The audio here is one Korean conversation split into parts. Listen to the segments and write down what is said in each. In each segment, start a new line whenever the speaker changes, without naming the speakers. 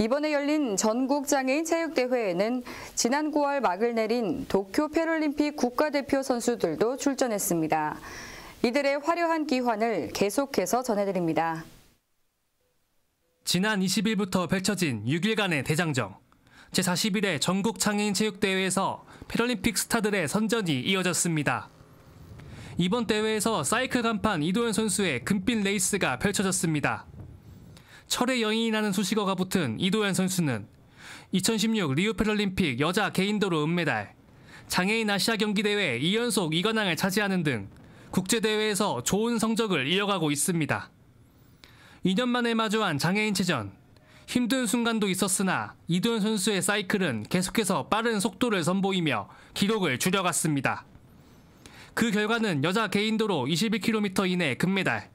이번에 열린 전국장애인 체육대회에는 지난 9월 막을 내린 도쿄 패럴림픽 국가대표 선수들도 출전했습니다. 이들의 화려한 기환을 계속해서 전해드립니다.
지난 20일부터 펼쳐진 6일간의 대장정. 제41회 전국장애인체육대회에서 패럴림픽 스타들의 선전이 이어졌습니다. 이번 대회에서 사이클 간판 이도현 선수의 금빛 레이스가 펼쳐졌습니다. 철의 여인이라는 수식어가 붙은 이도현 선수는 2016 리우 패럴림픽 여자 개인도로 은메달, 장애인 아시아 경기대회 2연속 2관왕을 차지하는 등 국제대회에서 좋은 성적을 이어가고 있습니다. 2년 만에 마주한 장애인체전, 힘든 순간도 있었으나 이도현 선수의 사이클은 계속해서 빠른 속도를 선보이며 기록을 줄여갔습니다. 그 결과는 여자 개인도로 21km 이내 금메달,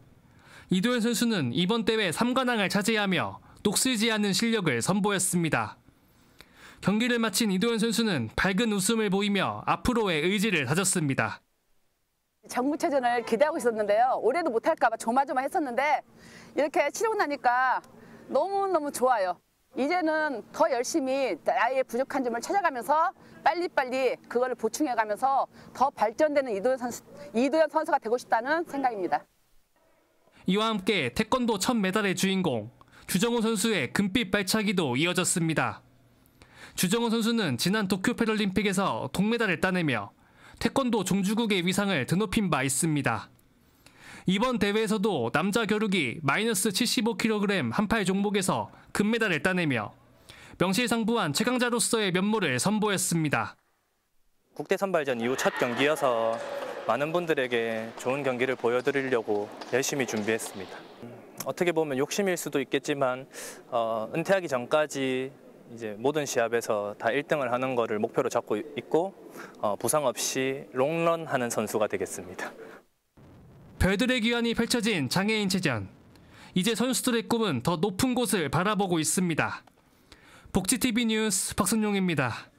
이도현 선수는 이번 대회 3관왕을 차지하며 녹슬지 않은 실력을 선보였습니다. 경기를 마친 이도현 선수는 밝은 웃음을 보이며 앞으로의 의지를 다졌습니다.
정부체전을 기대하고 있었는데요. 올해도 못할까봐 조마조마했었는데 이렇게 치르고 나니까 너무너무 좋아요. 이제는 더 열심히 나의 부족한 점을 찾아가면서 빨리빨리 그거를 보충해가면서 더 발전되는 이도현 선수, 이도현 선수가 되고 싶다는 생각입니다.
이와 함께 태권도 첫 메달의 주인공 주정호 선수의 금빛 발차기도 이어졌습니다. 주정호 선수는 지난 도쿄 패럴림픽에서 동메달을 따내며 태권도 종주국의 위상을 드높인 바 있습니다. 이번 대회에서도 남자 겨루기 마이너스 75kg 한팔 종목에서 금메달을 따내며 명실상부한 최강자로서의 면모를 선보였습니다.
국대 선발전 이후 첫 경기여서 많은 분들에게 좋은 경기를 보여드리려고 열심히 준비했습니다. 음, 어떻게 보면 욕심일 수도 있겠지만 어, 은퇴하기 전까지 이제 모든 시합에서 다 1등을 하는 것을 목표로 잡고 있고 어, 부상 없이 롱런하는 선수가 되겠습니다.
별들의 기원이 펼쳐진 장애인 체전. 이제 선수들의 꿈은 더 높은 곳을 바라보고 있습니다. 복지TV 뉴스 박승용입니다.